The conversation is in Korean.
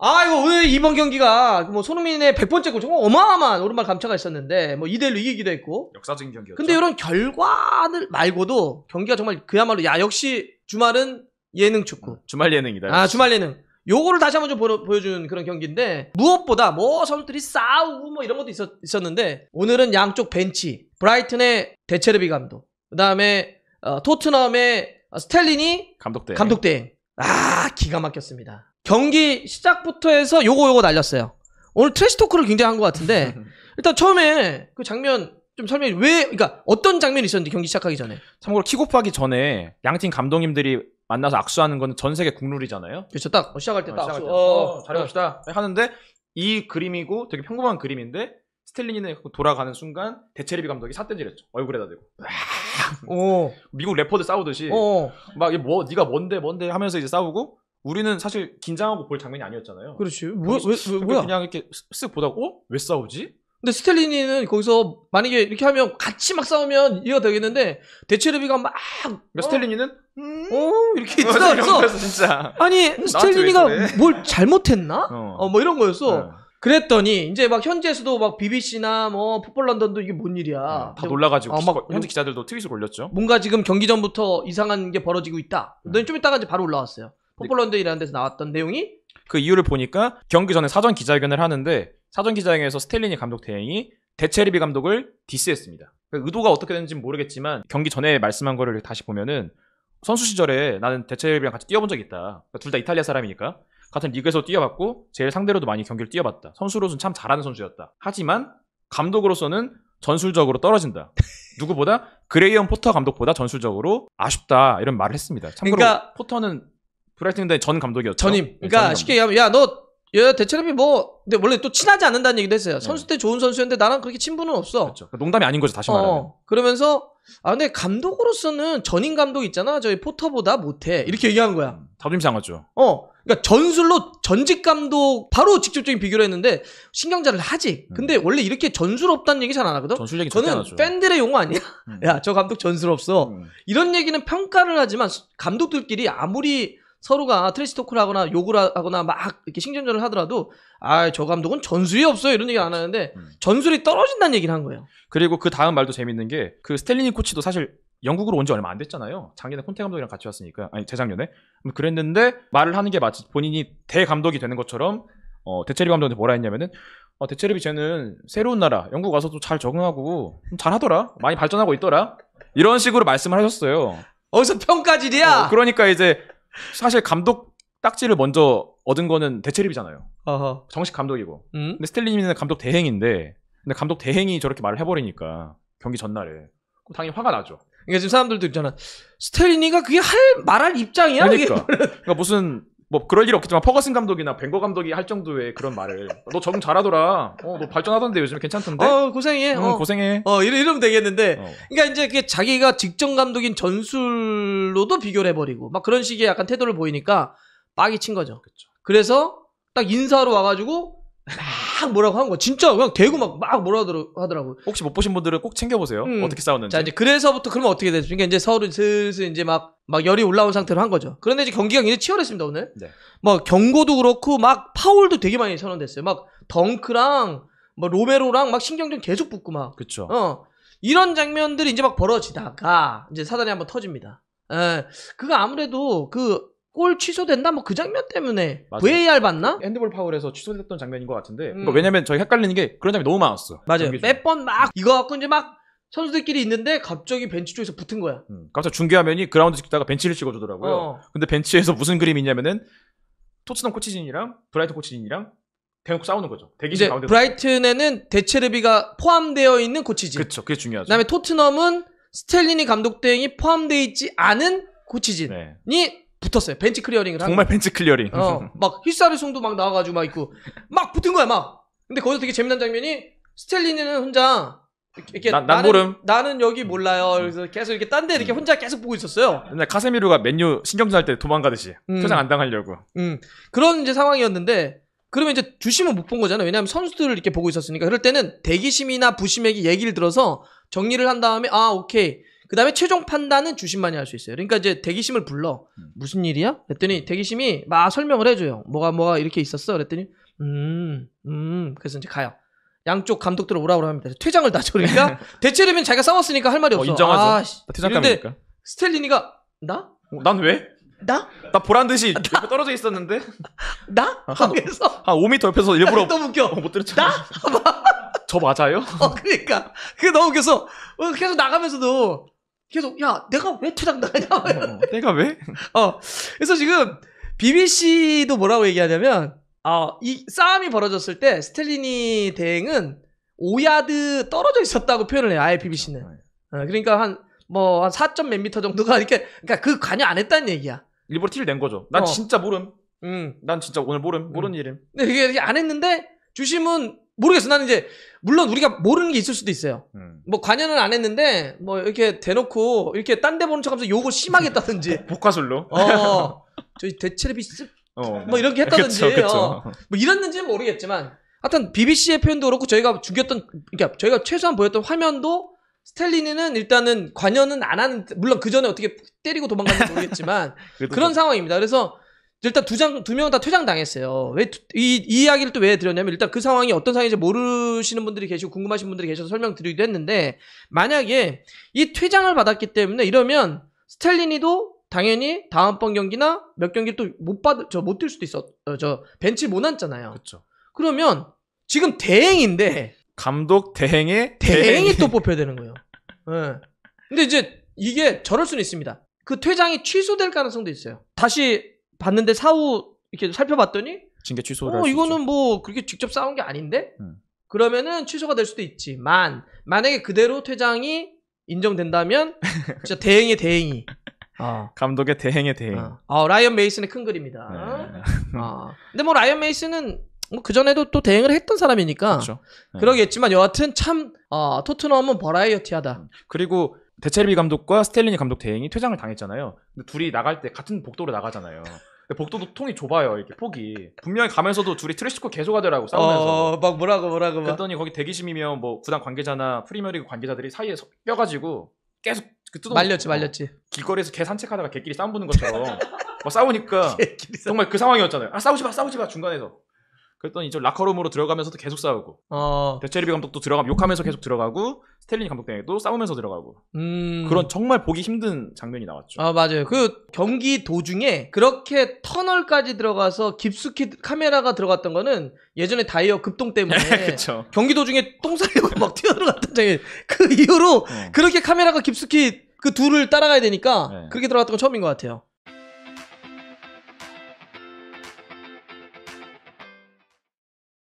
아, 이거 오늘 이번 경기가 뭐 손흥민의 100번째 골 정말 어마어마한 오른발 감차가 있었는데 뭐 2대1로 이기기도 했고. 역사적인 경기였죠. 근데 이런 결과를 말고도 경기가 정말 그야말로 야, 역시 주말은 예능 축구. 아, 주말 예능이다. 아, 주말 예능. 요거를 다시 한 번 좀 보여, 준 그런 경기인데 무엇보다 뭐 선수들이 싸우고 뭐 이런 것도 있었, 있었는데 오늘은 양쪽 벤치 브라이튼의 대체르비 감독 그다음에 어, 토트넘의 스텔린이 감독대 감독대행. 아 기가 막혔습니다. 경기 시작부터 해서 요거 요거 날렸어요. 오늘 트래시 토크를 굉장히 한 것 같은데 일단 처음에 그 장면 좀 설명해 왜 그러니까 어떤 장면이 있었는지 경기 시작하기 전에 참고로 킥오프하기 전에 양팀 감독님들이 만나서 악수하는 거는 전 세계 국룰이잖아요. 그렇죠. 딱 어, 시작할 때딱 어, 악수. 어, 어, 잘해봅시다. 네, 하는데 이 그림이고 되게 평범한 그림인데 스텔린이는 그 돌아가는 순간 대체리비 감독이 사대질했죠 얼굴에다 대고. 오. 미국 래퍼들 싸우듯이 오. 막뭐 네가 뭔데 뭔데 하면서 이제 싸우고 우리는 사실 긴장하고 볼 장면이 아니었잖아요. 그렇지. 뭐 왜, 왜, 뭐야? 그냥 이렇게 쓱 보다가 어? 왜 싸우지? 근데 스텔린이는 거기서 만약에 이렇게 하면 같이 막 싸우면 이해가 되겠는데 대체르비가 막그스텔린이는 그러니까 어? 음? 어 이렇게 들어서 진짜 아니 스텔린이가뭘 잘못했나? 어. 어. 뭐 이런 거였어. 어. 그랬더니 이제 막 현지에서도 막 BBC나 뭐 풋볼 런던도 이게 뭔 일이야. 어, 다 놀라가지고 아, 막, 현지 기자들도 트윗을 올렸죠. 뭔가 지금 경기 전부터 이상한 게 벌어지고 있다. 음. 너좀 이따가 이제 바로 올라왔어요. 네. 포폴런드라는 데서 나왔던 내용이 그 이유를 보니까 경기 전에 사전 기자회견을 하는데 사전 기자회견에서 스텔리니 감독 대행이 대체리비 감독을 디스했습니다. 그러니까 의도가 어떻게 되는지는 모르겠지만 경기 전에 말씀한 거를 다시 보면은 선수 시절에 나는 대체리비랑 같이 뛰어본 적이 있다. 그러니까 둘다 이탈리아 사람이니까 같은 리그에서 뛰어봤고 제일 상대로도 많이 경기를 뛰어봤다. 선수로서는 참 잘하는 선수였다. 하지만 감독으로서는 전술적으로 떨어진다. 누구보다 그레이엄 포터 감독보다 전술적으로 아쉽다 이런 말을 했습니다. 참고로 그러니까 포터는 브라이튼의 전 감독이었죠. 전임. 네, 그러니까 감독. 쉽게 얘기하면 야너 야, 대체로이 뭐, 근데 원래 또 친하지 않는다는 얘기도 했어요. 네. 선수 때 좋은 선수였는데 나랑 그렇게 친분은 없어. 그렇죠. 그러니까 농담이 아닌 거죠, 다시 말하면. 어, 그러면서, 아, 근데 감독으로서는 전인 감독 있잖아. 저희 포터보다 못해. 이렇게 얘기하는 거야. 자존심 음, 상하죠. 어. 그러니까 전술로 전직 감독 바로 직접적인 비교를 했는데 신경전을 하지. 음. 근데 음. 원래 이렇게 전술 없다는 얘기 잘 안 하거든. 전술 얘기 저는 팬들의 용어 아니야. 음. 야저 감독 전술 없어. 음. 이런 얘기는 평가를 하지만 감독들끼리 아무리 서로가 트레시 토크를 하거나 욕을 하거나 막 이렇게 신경전을 하더라도 아 저 감독은 전술이 없어요 이런 얘기 안 하는데 음. 전술이 떨어진다는 얘기를 한 거예요. 그리고 그 다음 말도 재밌는 게 그 스텔리니 코치도 사실 영국으로 온 지 얼마 안 됐잖아요. 작년에 콘테 감독이랑 같이 왔으니까 아니 재작년에 음, 그랬는데 말을 하는 게 마치 본인이 대감독이 되는 것처럼 어, 대체리 감독한테 뭐라 했냐면은 어, 대체리비 쟤는 새로운 나라 영국 와서도 잘 적응하고 잘하더라 많이 발전하고 있더라 이런 식으로 말씀을 하셨어요. 어디서 평가질이야? 어, 그러니까 이제 사실 감독 딱지를 먼저 얻은 거는 대체립이잖아요. 아하. 정식 감독이고. 음? 근데 스텔리님은 감독 대행인데, 근데 감독 대행이 저렇게 말을 해버리니까 경기 전날에 그 당연히 화가 나죠. 그러니까 지금 사람들도 있잖아. 스텔리니가 그게 할 말할 입장이야. 그러니까, 그러니까 무슨 뭐 그럴 일 없겠지만 퍼거슨 감독이나 벵거 감독이 할 정도의 그런 말을 너정 잘하더라. 어, 너 발전하던데 요즘 괜찮던데. 어, 고생해. 응, 어, 고생해. 어, 이러, 이러면 되겠는데. 어. 그러니까 이제 그게 자기가 직전 감독인 전술로도 비교를 해버리고 막 그런 식의 약간 태도를 보이니까 빡이 친 거죠. 그쵸. 그래서 딱 인사로 와가지고 막 뭐라고 한 거야. 진짜 그냥 대고 막, 막 뭐라 하더라고. 혹시 못 보신 분들은 꼭 챙겨보세요. 음. 어떻게 싸웠는지. 자, 이제 그래서부터 그러면 어떻게 됐죠? 그러니까 이제 서울은 슬슬 이제 막, 막 열이 올라온 상태로 한 거죠. 그런데 이제 경기가 굉장히 치열했습니다, 오늘. 네. 막 뭐 경고도 그렇고 막 파울도 되게 많이 선언됐어요. 막 덩크랑 뭐 로메로랑 막 신경전 계속 붙고 막. 그쵸. 어. 이런 장면들이 이제 막 벌어지다가 이제 사단이 한번 터집니다. 에, 예. 그거 아무래도 그골 취소된다 뭐 그 장면 때문에 맞아요. VAR 봤나? 핸드볼 파울에서 취소됐던 장면인 것 같은데 음. 그러니까 왜냐면 저희 헷갈리는 게 그런 장면이 너무 많았어 맞아요 몇 번 막 이거 갖고 이제 막 선수들끼리 있는데 갑자기 벤치 쪽에서 붙은 거야 음. 갑자기 중계화면이 그라운드 찍다가 벤치를 찍어주더라고요 어. 근데 벤치에서 무슨 그림이 있냐면은 토트넘 코치진이랑 브라이트 코치진이랑 대놓고 싸우는 거죠. 대기실 가운데 브라이튼에는 대체르비가 포함되어 있는 코치진. 그렇죠. 그게 중요하죠. 그다음에 토트넘은 스텔리니 감독 대행이 포함되어 있지 않은 코치진이 네. 붙었어요. 벤치 클리어링을 정말 거. 벤치 클리어링. 어, 막 히사르송도 막 나와가지고 막 있고 막 붙은 거야 막. 근데 거기서 되게 재미난 장면이 스텔리니는 혼자 이렇게 나, 는 모름. 나는 여기 몰라요. 음. 그래서 계속 이렇게 딴 데 이렇게 혼자 계속 보고 있었어요. 옛날 카세미루가 맨유 신경전 할때 도망가듯이 음. 표정 안 당하려고. 음. 그런 이제 상황이었는데 그러면 이제 주심은 못 본 거잖아요. 왜냐하면 선수들을 이렇게 보고 있었으니까. 그럴 때는 대기심이나 부심에게 얘기를 들어서 정리를 한 다음에 아 오케이 그 다음에 최종 판단은 주심만이 할 수 있어요. 그러니까 이제 대기심을 불러. 음. 무슨 일이야? 그랬더니 대기심이 막 설명을 해줘요. 뭐가 뭐가 이렇게 있었어? 그랬더니 음, 음. 그래서 이제 가요. 양쪽 감독들오라오라 합니다. 퇴장을 다죠. 그러니까 대체되면 자기가 싸웠으니까 할 말이 어, 없어. 어, 인정하죠. 아, 퇴장감이니까. 스텔리니가 나? 어, 난 왜? 나? 나 보란 듯이 아, 나? 떨어져 있었는데. 나? 아, 한, 그래서 한 5m 옆에서 일부러 또너 웃겨. 어, 못 들었잖아. 나? 저 맞아요? 어, 그러니까. 그게 너무 웃겨서 어, 계속 나가면서도 계속 야 내가 왜 투당 당하냐 어, 어, 어, 내가 왜? 어 그래서 지금 BBC도 뭐라고 얘기하냐면 아이 어, 싸움이 벌어졌을 때 스텔리니 대행은 5야드 떨어져 있었다고 표현을 해요 아예 BBC는 아, 예. 어, 그러니까 한 뭐 한 4점 몇 미터 정도가 이렇게 그러니까 그 관여 안 했다는 얘기야 일부러 티를 낸 거죠 난 어. 진짜 모름 음. 난 진짜 오늘 모름 모른 음. 일임 근데 이게 안 했는데 주심은 모르겠어. 나는 이제 물론 우리가 모르는 게 있을 수도 있어요. 음. 뭐 관여는 안 했는데 뭐 이렇게 대놓고 이렇게 딴 데 보는 척하면서 욕을 심하게 했다든지 복과술로. 어, 저희 대체비 씁. 어. 뭐 이렇게 했다든지. 그쵸, 그쵸. 어. 뭐 이랬는지는 모르겠지만 하여튼 BBC의 표현도 그렇고 저희가 죽였던 그러니까 저희가 최소한 보였던 화면도 스텔린이는 일단은 관여는 안 하는 물론 그 전에 어떻게 때리고 도망갔는지 모르겠지만 그런 상황입니다. 그래서 일단 두 장 두 명 다 퇴장 당했어요. 왜 이 이야기를 또 왜 드렸냐면 일단 그 상황이 어떤 상황인지 모르시는 분들이 계시고 궁금하신 분들이 계셔서 설명드리기도 했는데 만약에 이 퇴장을 받았기 때문에 이러면 스텔리니도 당연히 다음번 경기나 몇 경기 또 못 받 저못뛸 수도 있어. 저 벤치 못 앉잖아요. 그죠 그러면 지금 대행인데 감독 대행에 대행이 또 뽑혀야 되는 거예요. 네. 근데 이제 이게 저럴 수는 있습니다. 그 퇴장이 취소될 가능성도 있어요. 다시 봤는데 사후 이렇게 살펴봤더니 징계 취소를 어 이거는 뭐 그렇게 직접 싸운 게 아닌데 음. 그러면은 취소가 될 수도 있지만 만약에 그대로 퇴장이 인정된다면 진짜 대행의 대행이 어. 감독의 대행의 대행 어. 어 라이언 메이슨의 큰 그림이다 네. 어. 근데 뭐 라이언 메이슨은 뭐 그전에도 또 대행을 했던 사람이니까 그렇죠. 네. 그러겠지만 여하튼 참 어, 토트넘은 버라이어티하다 음. 그리고 대체리비 감독과 스텔리니 감독 대행이 퇴장을 당했잖아요. 근데 둘이 나갈 때 같은 복도로 나가잖아요. 근데 복도도 통이 좁아요. 이렇게 폭이 분명히 가면서도 둘이 트래시코 계속 하더라고 싸우면서. 어, 막 뭐라고 뭐라고 그랬더니 거기 대기심이면 뭐 구단 관계자나 프리미어리그 관계자들이 사이에 서, 껴가지고 계속 그 뜯어 말렸지 말렸지. 어, 길거리에서 개 산책하다가 개끼리 싸움 붙는 것처럼 막 뭐 싸우니까 정말 그 상황이었잖아요. 아 싸우지 마 싸우지 마 중간에서 그랬더니 이제 라커룸으로 들어가면서도 계속 싸우고 어. 데체리비 감독도 들어가 욕하면서 계속 들어가고 스텔니 감독대에도 싸우면서 들어가고 음. 그런 정말 보기 힘든 장면이 나왔죠. 아 맞아요. 그 경기 도중에 그렇게 터널까지 들어가서 깊숙이 카메라가 들어갔던 거는 예전에 다이어 급동 때문에 경기 도중에 똥 싸려고 막 뛰어들어갔던 장면. 그 이후로 어. 그렇게 카메라가 깊숙이 그 둘을 따라가야 되니까 네. 그렇게 들어갔던 건 처음인 것 같아요.